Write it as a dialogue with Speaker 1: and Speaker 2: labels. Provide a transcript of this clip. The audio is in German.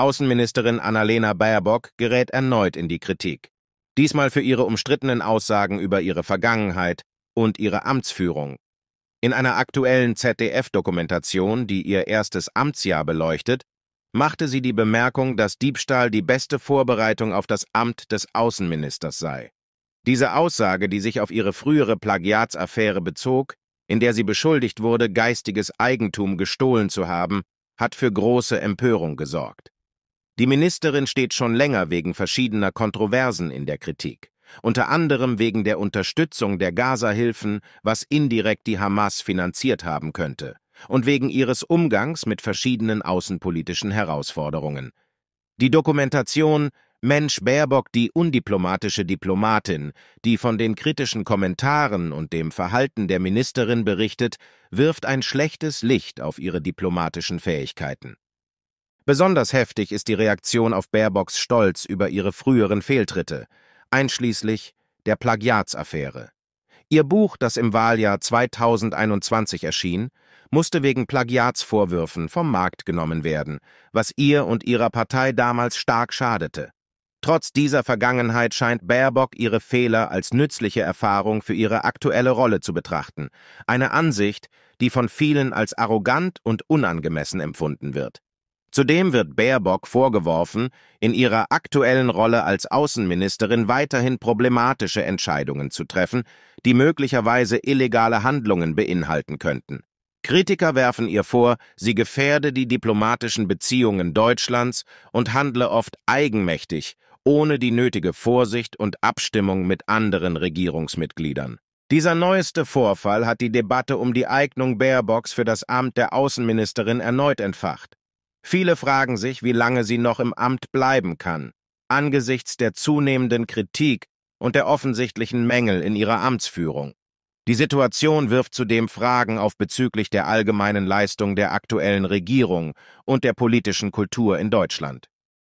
Speaker 1: Außenministerin Annalena Baerbock gerät erneut in die Kritik. Diesmal für ihre umstrittenen Aussagen über ihre Vergangenheit und ihre Amtsführung. In einer aktuellen ZDF-Dokumentation, die ihr erstes Amtsjahr beleuchtet, machte sie die Bemerkung, dass Diebstahl die beste Vorbereitung auf das Amt des Außenministers sei. Diese Aussage, die sich auf ihre frühere Plagiatsaffäre bezog, in der sie beschuldigt wurde, geistiges Eigentum gestohlen zu haben, hat für große Empörung gesorgt. Die Ministerin steht schon länger wegen verschiedener Kontroversen in der Kritik, unter anderem wegen der Unterstützung der Gaza-Hilfen, was indirekt die Hamas finanziert haben könnte, und wegen ihres Umgangs mit verschiedenen außenpolitischen Herausforderungen. Die Dokumentation Mensch Baerbock die undiplomatische Diplomatin, die von den kritischen Kommentaren und dem Verhalten der Ministerin berichtet, wirft ein schlechtes Licht auf ihre diplomatischen Fähigkeiten. Besonders heftig ist die Reaktion auf Baerbocks Stolz über ihre früheren Fehltritte, einschließlich der Plagiatsaffäre. Ihr Buch, das im Wahljahr 2021 erschien, musste wegen Plagiatsvorwürfen vom Markt genommen werden, was ihr und ihrer Partei damals stark schadete. Trotz dieser Vergangenheit scheint Baerbock ihre Fehler als nützliche Erfahrung für ihre aktuelle Rolle zu betrachten, eine Ansicht, die von vielen als arrogant und unangemessen empfunden wird. Zudem wird Baerbock vorgeworfen, in ihrer aktuellen Rolle als Außenministerin weiterhin problematische Entscheidungen zu treffen, die möglicherweise illegale Handlungen beinhalten könnten. Kritiker werfen ihr vor, sie gefährde die diplomatischen Beziehungen Deutschlands und handle oft eigenmächtig, ohne die nötige Vorsicht und Abstimmung mit anderen Regierungsmitgliedern. Dieser neueste Vorfall hat die Debatte um die Eignung Baerbocks für das Amt der Außenministerin erneut entfacht. Viele fragen sich, wie lange sie noch im Amt bleiben kann, angesichts der zunehmenden Kritik und der offensichtlichen Mängel in ihrer Amtsführung. Die Situation wirft zudem Fragen auf bezüglich der allgemeinen Leistung der aktuellen Regierung und der politischen Kultur in Deutschland.